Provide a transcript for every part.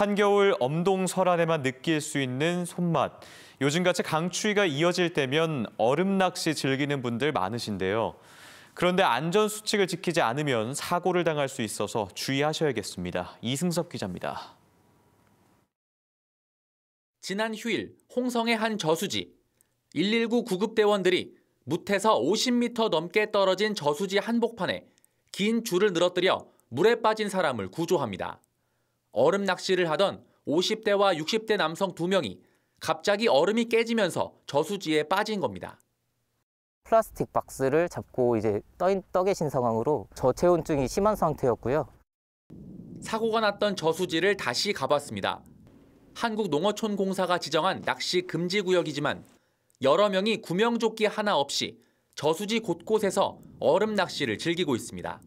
한겨울 엄동설안에만 느낄 수 있는 손맛. 요즘같이 강추위가 이어질 때면 얼음 낚시 즐기는 분들 많으신데요. 그런데 안전수칙을 지키지 않으면 사고를 당할 수 있어서 주의하셔야겠습니다. 이승섭 기자입니다. 지난 휴일 홍성의 한 저수지. 119 구급대원들이 뭇에서 50m 넘게 떨어진 저수지 한복판에 긴 줄을 늘어뜨려 물에 빠진 사람을 구조합니다. 얼음 낚시를 하던 50대와 60대 남성 2명이 갑자기 얼음이 깨지면서 저수지에 빠진 겁니다. 플라스틱 박스를 잡고 이제 떠, 떠 계신 상황으로 저체온증이 심한 상태였고요. 사고가 났던 저수지를 다시 가봤습니다. 한국농어촌공사가 지정한 낚시 금지 구역이지만 여러 명이 구명조끼 하나 없이 저수지 곳곳에서 얼음 낚시를 즐기고 있습니다.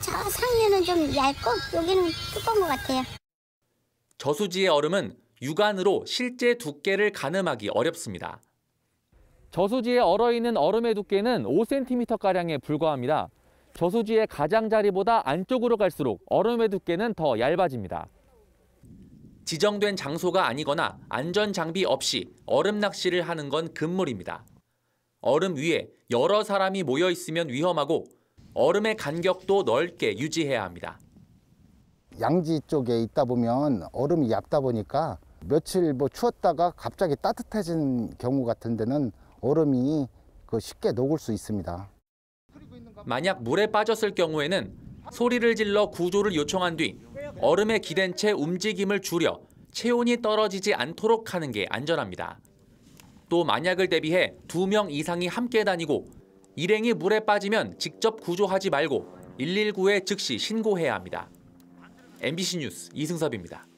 저 상류는 좀 얇고 여기는 두꺼운 것 같아요. 저수지의 얼음은 육안으로 실제 두께를 가늠하기 어렵습니다. 저수지에 얼어있는 얼음의 두께는 5cm가량에 불과합니다. 저수지의 가장자리보다 안쪽으로 갈수록 얼음의 두께는 더 얇아집니다. 지정된 장소가 아니거나 안전장비 없이 얼음 낚시를 하는 건 금물입니다. 얼음 위에 여러 사람이 모여 있으면 위험하고 얼음의 간격도 넓게 유지해야 합니다. 양지 쪽에 있다 보면 얼음이 얇다 보니까 며칠 뭐 추웠다가 갑자기 따뜻해진 경우 같은 데는 얼음이 그 쉽게 녹을 수 있습니다. 만약 물에 빠졌을 경우에는 소리를 질러 구조를 요청한 뒤 얼음에 기댄 채 움직임을 줄여 체온이 떨어지지 않도록 하는 게 안전합니다. 또 만약을 대비해 두 명 이상이 함께 다니고 일행이 물에 빠지면 직접 구조하지 말고 119에 즉시 신고해야 합니다. MBC 뉴스 이승섭입니다.